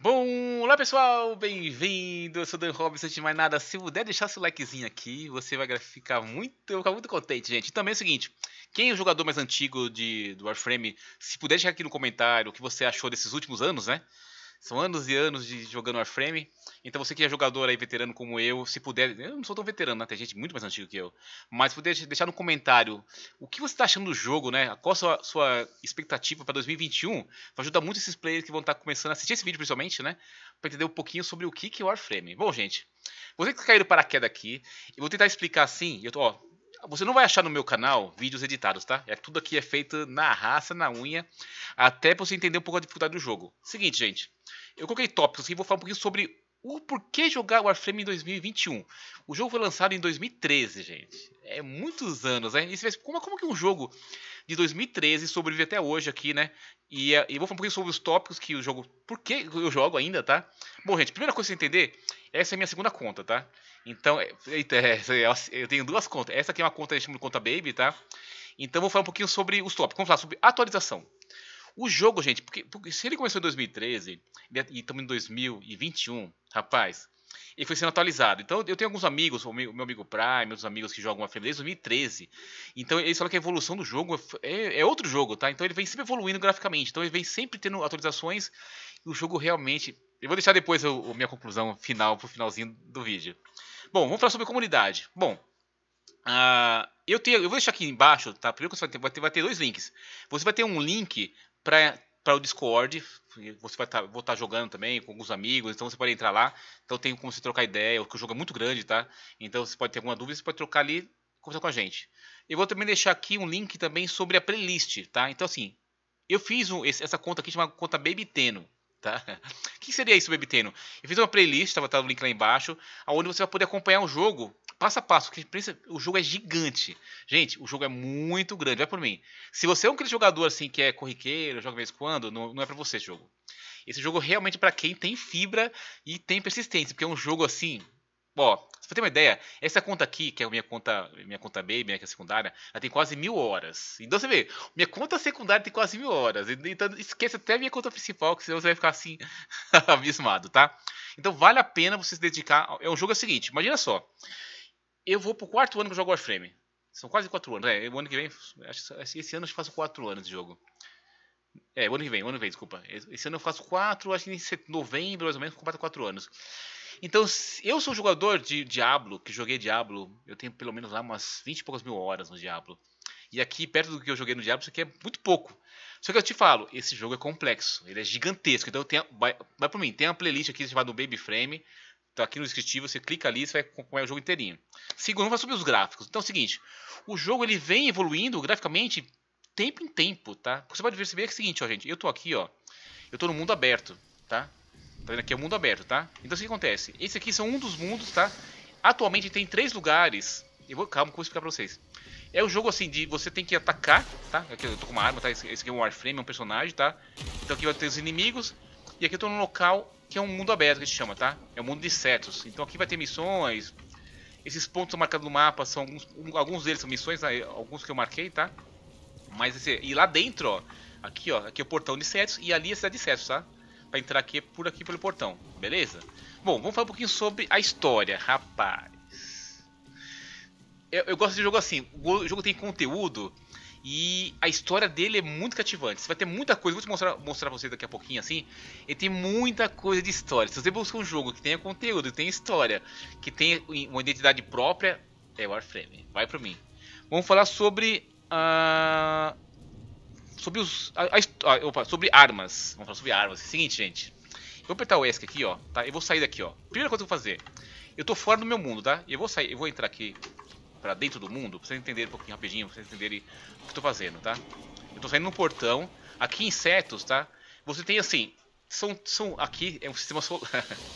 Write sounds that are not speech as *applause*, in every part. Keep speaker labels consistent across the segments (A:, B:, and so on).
A: Bom, olá pessoal, bem-vindo, eu sou o Dan Robson, antes de mais nada, se puder deixar seu likezinho aqui, você vai ficar muito, ficar muito contente, gente. E também é o seguinte, quem é o jogador mais antigo de, do Warframe, se puder deixar aqui no comentário o que você achou desses últimos anos, né? São anos e anos de jogando Warframe. Então você que é jogador aí, veterano como eu, se puder, eu não sou tão veterano, né? tem gente muito mais antiga que eu, mas puder deixar no comentário o que você está achando do jogo, né? Qual a sua, sua expectativa para 2021? Vai ajudar muito esses players que vão estar tá começando a assistir esse vídeo, principalmente, né? Para entender um pouquinho sobre o que, que é Warframe. Bom, gente, você que tá caiu do paraquedas aqui, eu vou tentar explicar assim, eu tô, ó, você não vai achar no meu canal vídeos editados, tá? É tudo aqui é feito na raça, na unha, até pra você entender um pouco a dificuldade do jogo. Seguinte, gente. Eu coloquei tópicos aqui e vou falar um pouquinho sobre o porquê jogar Warframe em 2021. O jogo foi lançado em 2013, gente. É muitos anos, né? E você pensa, como, como que um jogo de 2013 sobrevive até hoje aqui, né? E, eh, e vou falar um pouquinho sobre os tópicos que o jogo. Por que eu jogo ainda, tá? Bom, gente, primeira coisa você entender essa é a minha segunda conta, tá? Então, é, eita, é, é, eu tenho duas contas. Essa aqui é uma conta, a gente chama de conta baby, tá? Então, vou falar um pouquinho sobre os tópicos. Vamos falar sobre atualização. O jogo, gente, porque, porque se ele começou em 2013 e estamos em 2021, rapaz, e foi sendo atualizado. Então, eu tenho alguns amigos, o meu amigo Prime, meus amigos que jogam a Fender desde 2013. Então, eles falam que a evolução do jogo é, é, é, outro jogo, tá? Então, ele vem sempre evoluindo graficamente. Então, ele vem sempre tendo atualizações e o jogo realmente. Eu vou deixar depois a minha conclusão final pro finalzinho do vídeo. Bom, vamos falar sobre comunidade. Bom, uh, eu, tenho, eu vou deixar aqui embaixo, tá? Primeiro que você vai ter, vai ter dois links. Você vai ter um link para para o Discord. Você vai tá, vou estar tá jogando também com alguns amigos, então você pode entrar lá. Então tem como você trocar ideia, porque o jogo é muito grande, tá? Então você pode ter alguma dúvida, você pode trocar ali, conversar com a gente. Eu vou também deixar aqui um link também sobre a playlist, tá? Então assim, eu fiz um, essa conta aqui chamada conta Baby Teno, tá? *laughs* O que seria isso, Baby Teno? Eu fiz uma playlist, tá, tá o link lá embaixo, onde você vai poder acompanhar o jogo passo a passo. Que o jogo é gigante. Gente, o jogo é muito grande. Vai por mim. Se você é um jogador assim que é corriqueiro, joga vez quando, não, não é para você esse jogo. Esse jogo é realmente é para quem tem fibra e tem persistência, porque é um jogo assim. Ó, você ter uma ideia, essa conta aqui, que é a minha conta, minha conta baby, minha conta é secundária, ela tem quase mil horas. Então você vê, minha conta secundária tem quase mil horas. Então esquece até a minha conta principal, que senão você vai ficar assim, *laughs* abismado, tá? Então vale a pena você se dedicar. É um jogo é o seguinte, imagina só eu vou pro quarto ano que eu jogo Warframe. São quase quatro anos. É, o ano que vem, acho que esse ano eu faço quatro anos de jogo. É, o ano que vem, o ano que vem, desculpa. Esse ano eu faço quatro, acho que em novembro, mais ou menos, completo quatro anos. Então, eu sou jogador de Diablo, que joguei Diablo, eu tenho pelo menos lá umas 20 e poucas mil horas no Diablo. E aqui, perto do que eu joguei no Diablo, isso aqui é muito pouco. Só que eu te falo, esse jogo é complexo, ele é gigantesco. Então, tem, vai, vai pra mim, tem uma playlist aqui chamada Baby Frame, então, aqui no descritivo você clica ali e você vai acompanhar o jogo inteirinho. Segundo, vai subir os gráficos. Então é o seguinte, o jogo ele vem evoluindo graficamente tempo em tempo, tá? Porque você pode perceber que é o seguinte, ó, gente, eu tô aqui, ó, eu tô no mundo aberto, tá? Tá vendo aqui é o mundo aberto, tá? Então o que acontece? Esse aqui são um dos mundos, tá? Atualmente tem três lugares. Eu vou, calma, que vou explicar para vocês. É o jogo assim de você tem que atacar, tá? Aqui eu tô com uma arma, tá? Esse aqui é um Warframe, é um personagem, tá? Então aqui vai ter os inimigos. E aqui eu tô num local que é um mundo aberto que a gente chama, tá? É um mundo de insetos. Então aqui vai ter missões. Esses pontos marcados no mapa são alguns, alguns deles são missões, né? alguns que eu marquei, tá? Mas esse, e lá dentro, ó, aqui, ó, aqui é o portão de insetos e ali é a cidade de insetos, tá? Pra entrar aqui por aqui pelo portão, beleza? Bom, vamos falar um pouquinho sobre a história, rapaz. Eu, eu gosto de jogo assim, o jogo tem conteúdo e a história dele é muito cativante. Você vai ter muita coisa. Vou te mostrar, mostrar pra vocês daqui a pouquinho, assim. Ele tem muita coisa de história. Se você buscar um jogo que tenha conteúdo, que tenha história, que tenha uma identidade própria, é Warframe. Vai pra mim. Vamos falar sobre. Uh, sobre os. A, a, ah, opa, sobre armas. Vamos falar sobre armas. seguinte, gente. Eu vou apertar o ESC aqui, ó. Tá? Eu vou sair daqui, ó. Primeira coisa que eu vou fazer. Eu tô fora do meu mundo, tá? Eu vou sair. Eu vou entrar aqui para dentro do mundo, pra vocês entenderem um pouquinho rapidinho, pra vocês entenderem o que eu tô fazendo, tá? Eu tô saindo no portão, aqui em Setos, tá? Você tem assim, são, são aqui, é um sistema solar.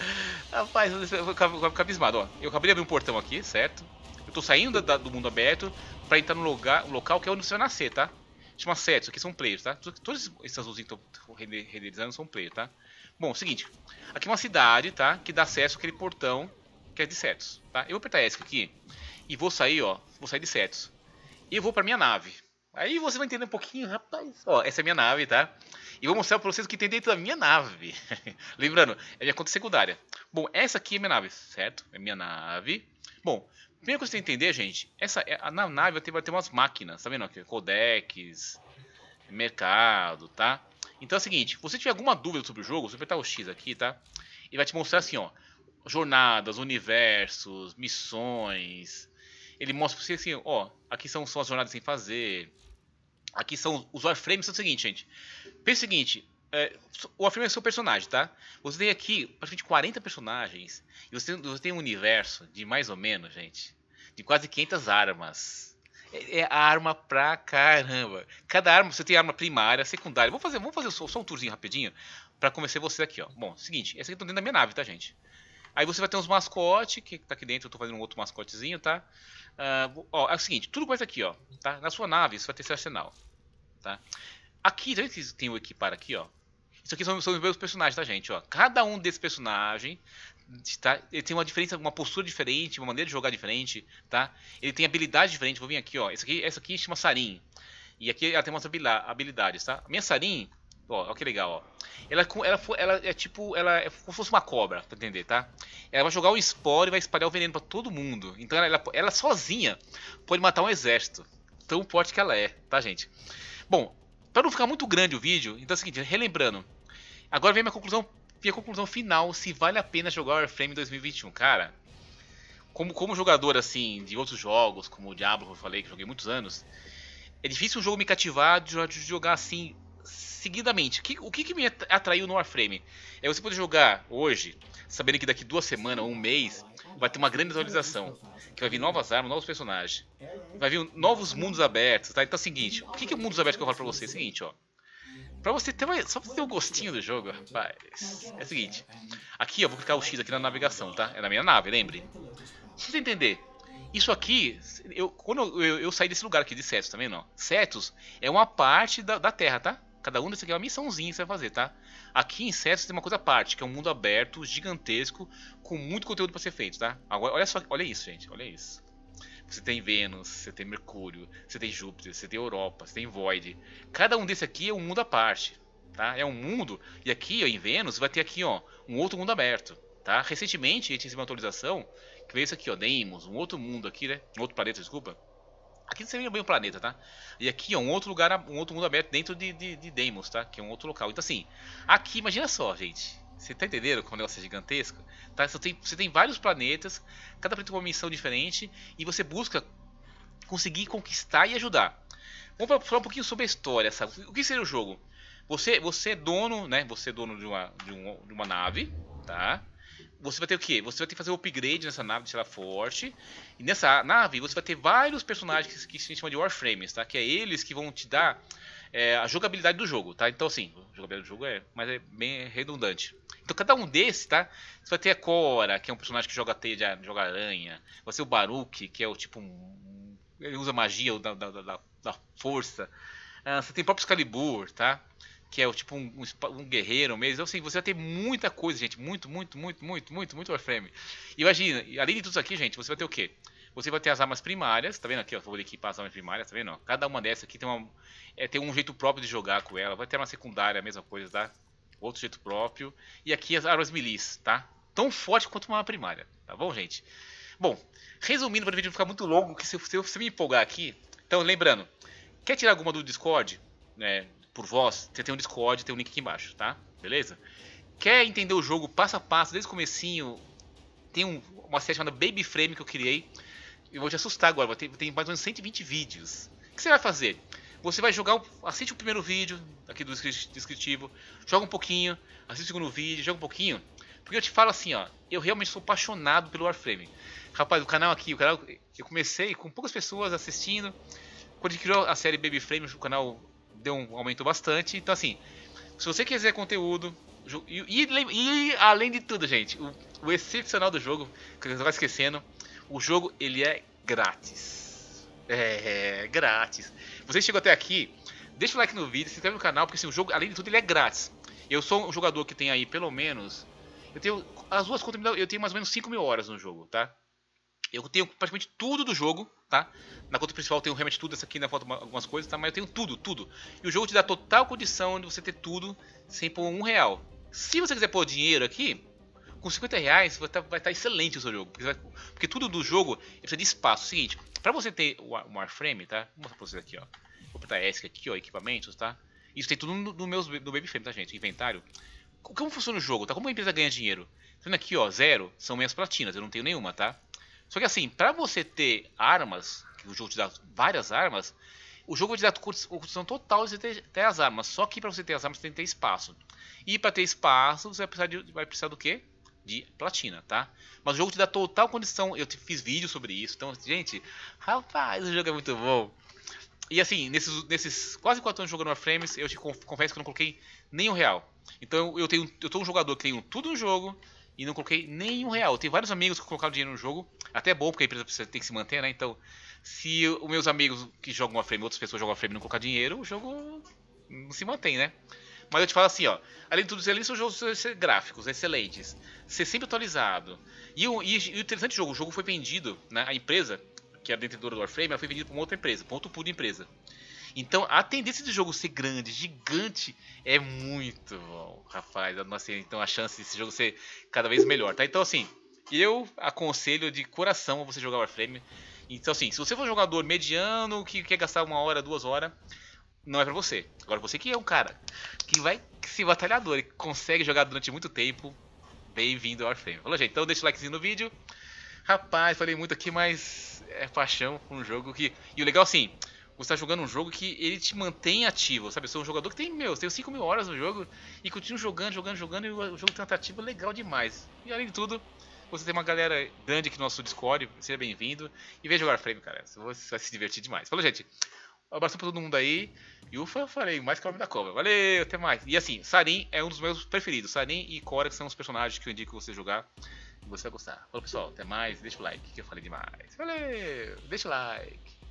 A: *laughs* Rapaz, eu ficar abismado, ó. Eu acabei de abrir um portão aqui, certo? Eu tô saindo da, do mundo aberto para entrar no lugar, local que é onde você vai nascer, tá? Chama Setos, aqui são players, tá? Todos esses azulzinhos que estão renderizando são players, tá? Bom, é seguinte, aqui é uma cidade, tá? Que dá acesso àquele portão que é de Setos, tá? Eu vou apertar ESC aqui e vou sair, ó. Vou sair de Cetus. E vou pra minha nave. Aí você vai entender um pouquinho, rapaz. Ó, essa é minha nave, tá? E vou mostrar pra vocês o que tem dentro da minha nave. *laughs* Lembrando, é minha conta secundária. Bom, essa aqui é minha nave, certo? É minha nave. Bom, primeiro que você tem que entender, gente, essa, é, na nave vai ter, vai ter umas máquinas, tá vendo? Aqui, codecs, mercado, tá? Então é o seguinte, se você tiver alguma dúvida sobre o jogo, você vai apertar o X aqui, tá? E vai te mostrar assim, ó, jornadas, universos, missões, ele mostra pra você assim, ó, aqui são só as jornadas sem fazer. Aqui são os warframes, são o seguinte, gente. Pensa o seguinte, é, o warframe é seu personagem, tá? Você tem aqui praticamente 40 personagens e você tem, você tem um universo de mais ou menos, gente, de quase 500 armas. É, é arma pra caramba. Cada arma, você tem arma primária, secundária. Vamos fazer, vamos fazer só, só um tourzinho rapidinho para convencer você aqui, ó. Bom, seguinte, essa aqui tá dentro da minha nave, tá, gente? Aí você vai ter uns mascotes, que tá aqui dentro, eu tô fazendo um outro mascotezinho, tá? Uh, ó, é o seguinte, tudo começa aqui, ó. Tá? Na sua nave, você vai ter esse arsenal. Tá? Aqui, tá que tem o equipar aqui, ó? Isso aqui são, são os meus personagens, tá, gente? Ó, cada um desses personagens tá? ele tem uma diferença, uma postura diferente, uma maneira de jogar diferente, tá? Ele tem habilidade diferente, vou vir aqui, ó. Essa aqui, aqui chama Sarin. E aqui ela tem umas habilidades, tá? A minha Sarin, Ó, ó que legal, ó. Ela, é ela, ela é tipo, ela é como se fosse uma cobra, pra entender, tá? Ela vai jogar um spore e vai espalhar o veneno para todo mundo. Então ela, ela, ela, sozinha pode matar um exército. Tão forte que ela é, tá, gente? Bom, para não ficar muito grande o vídeo, então é o seguinte, relembrando. Agora vem minha conclusão, minha conclusão final, se vale a pena jogar Warframe 2021. Cara, como, como jogador, assim, de outros jogos, como o Diablo, eu falei, que joguei muitos anos, é difícil um jogo me cativar de jogar assim seguidamente. O que, o que, que me atraiu no Warframe? É você poder jogar hoje, sabendo que daqui duas semanas ou um mês vai ter uma grande atualização. Que vai vir novas armas, novos personagens. Vai vir novos mundos abertos, tá? Então é o seguinte, o que, que é o mundo aberto que eu falo pra você? É o seguinte, ó. Pra você ter uma, só pra ter o um gostinho do jogo, rapaz. É o seguinte. Aqui, eu vou clicar o X aqui na navegação, tá? É na minha nave, lembre. Pra você entender. Isso aqui, eu, quando eu, eu, eu saí desse lugar aqui de Cetus, tá vendo? Cetus é uma parte da, da Terra, tá? Cada um desses aqui é uma missãozinha que você vai fazer, tá? Aqui em Cetros tem uma coisa à parte, que é um mundo aberto, gigantesco, com muito conteúdo para ser feito, tá? Agora, olha só, olha isso, gente, olha isso. Você tem Vênus, você tem Mercúrio, você tem Júpiter, você tem Europa, você tem Void. Cada um desses aqui é um mundo à parte, tá? É um mundo, e aqui ó, em Vênus vai ter aqui, ó, um outro mundo aberto, tá? Recentemente, a gente fez uma atualização, que veio isso aqui, ó, Deimos, um outro mundo aqui, né? Um outro planeta, desculpa Aqui seria bem o planeta, tá? E aqui é um outro lugar, um outro mundo aberto dentro de, de, de Deimos, tá? Que é um outro local. Então assim, aqui, imagina só, gente. Você tá entendendo como o negócio é gigantesco? Tá? Você, tem, você tem vários planetas, cada planeta com uma missão diferente, e você busca conseguir conquistar e ajudar. Vamos falar um pouquinho sobre a história, sabe? O que seria o jogo? Você, você é dono, né? Você é dono de uma, de, um, de uma nave, tá? você vai ter o quê? Você vai ter que fazer o upgrade nessa nave, deixar ela forte. E nessa nave você vai ter vários personagens que, que se chama de Warframes, tá? Que é eles que vão te dar é, a jogabilidade do jogo, tá? Então, assim, a jogabilidade do jogo é, mas é bem redundante. Então, cada um desses, tá? Você vai ter a Cora, que é um personagem que joga teia, joga aranha. Vai ser o Baruque, que é o tipo. Ele usa magia da, da, da, da força. Ah, você tem o próprio Excalibur, tá? que é tipo um, um, um guerreiro mesmo. Então, assim, você vai ter muita coisa, gente. Muito, muito, muito, muito, muito, muito Warframe. E imagina, além de tudo isso aqui, gente, você vai ter o quê? Você vai ter as armas primárias, tá vendo aqui? Ó, vou equipar as armas primárias, tá vendo? Ó, cada uma dessas aqui tem, uma, é, tem um jeito próprio de jogar com ela. Vai ter uma secundária, a mesma coisa, tá? Outro jeito próprio. E aqui as armas milis, tá? Tão forte quanto uma primária, tá bom, gente? Bom, resumindo para o vídeo não ficar muito longo, que se, se, eu, se eu me empolgar aqui... Então, lembrando, quer tirar alguma do Discord? né, por voz, você tem um Discord, tem um link aqui embaixo, tá? Beleza? Quer entender o jogo passo a passo, desde o comecinho? Tem um, uma série chamada Baby Frame que eu criei. Eu vou te assustar agora, tem, tem mais ou menos 120 vídeos. O que você vai fazer? Você vai jogar, assiste o primeiro vídeo aqui do descritivo, joga um pouquinho, assiste o segundo vídeo, joga um pouquinho. Porque eu te falo assim, ó, eu realmente sou apaixonado pelo Warframe. Rapaz, o canal aqui, o canal, eu comecei com poucas pessoas assistindo. Quando a gente criou a série Baby Frame, o canal deu um, aumentou bastante. Então, assim, se você quiser conteúdo. E, e, e além de tudo, gente, o, o, excepcional do jogo, que eu vai esquecendo, o jogo ele é grátis. É, é grátis. Você chegou até aqui, deixa o like no vídeo, se inscreve no canal, porque assim, o jogo, além de tudo, ele é grátis. Eu sou um jogador que tem aí pelo menos. Eu tenho. As duas contas Eu tenho mais ou menos 5 mil horas no jogo, tá? Eu tenho praticamente tudo do jogo, tá? Na conta principal eu tenho realmente tudo, essa aqui na foto algumas coisas, tá? Mas eu tenho tudo, tudo. E o jogo te dá total condição de você ter tudo sem pôr um real. Se você quiser pôr dinheiro aqui, com 50 reais vai estar tá, tá, excelente o seu jogo. Porque, vai, porque, tudo do jogo precisa de espaço. seguinte, pra você ter o Warframe, tá? Vou mostrar pra vocês aqui, ó. Vou botar ESC aqui, ó, equipamentos, tá? Isso tem tudo no, meu no Babyframe, tá, gente? Inventário. Como funciona o jogo, tá? Como a empresa ganha dinheiro? sendo aqui, ó, zero, são minhas platinas, eu não tenho nenhuma, tá? Só que assim, para você ter armas, que o jogo te dá várias armas, o jogo te dá condição total de você ter, as armas. Só que para você ter as armas, você tem que ter espaço. E para ter espaço, você vai precisar, de, vai precisar do quê? De platina, tá? Mas o jogo te dá total condição. Eu te, fiz vídeo sobre isso. Então, gente, rapaz, o jogo é muito bom. E assim, nesses, nesses quase 4 anos jogando Warframes, eu te confesso que eu não coloquei nem um real. Então eu, tenho, eu tô um jogador que tenho tudo no jogo, e não coloquei nenhum real. Tem vários amigos que colocaram dinheiro no jogo, até é bom, porque a empresa precisa, tem que se manter, né? Então, se os meus amigos que jogam a frame, outras pessoas jogam a frame e não colocar dinheiro, o jogo não se mantém, né? Mas eu te falo assim, ó. Além de tudo isso, ali são jogos gráficos excelentes. Ser sempre atualizado. E o, e, e o interessante jogo, o jogo foi vendido, né? A empresa, que era detentora do Warframe, ela foi vendida para uma outra empresa, ponto outro pool de empresa. Então a tendência de jogo ser grande, gigante, é muito bom, rapaz. Nossa, então a chance desse jogo ser cada vez melhor, tá? Então assim, eu aconselho de coração você jogar Warframe. Então assim, se você for um jogador mediano que quer gastar uma hora, duas horas, não é para você. Agora você que é um cara que vai se batalhador e consegue jogar durante muito tempo, bem-vindo ao Warframe. Falou, gente, então deixa o likezinho no vídeo. Rapaz, falei muito aqui, mas é paixão um jogo que. E o legal, assim, você tá jogando um jogo que ele te mantém ativo, sabe? Eu sou um jogador que tem, meu, tenho 5 mil horas no jogo e continuo jogando, jogando, jogando e o jogo tem uma legal demais. E além de tudo, você tem uma galera grande aqui no nosso Discord, seja bem-vindo e vem jogar Frame, cara. Você vai se divertir demais. Falou, gente. Um abraço pra todo mundo aí. E ufa, falei, mais que o homem da cobra. Valeu, até mais. E assim, Sarin é um dos meus preferidos. Sarin e Corax são os personagens que eu indico você jogar. Você vai gostar. Falou, pessoal. Até mais. Deixa o like, que eu falei demais. Valeu. Deixa o like.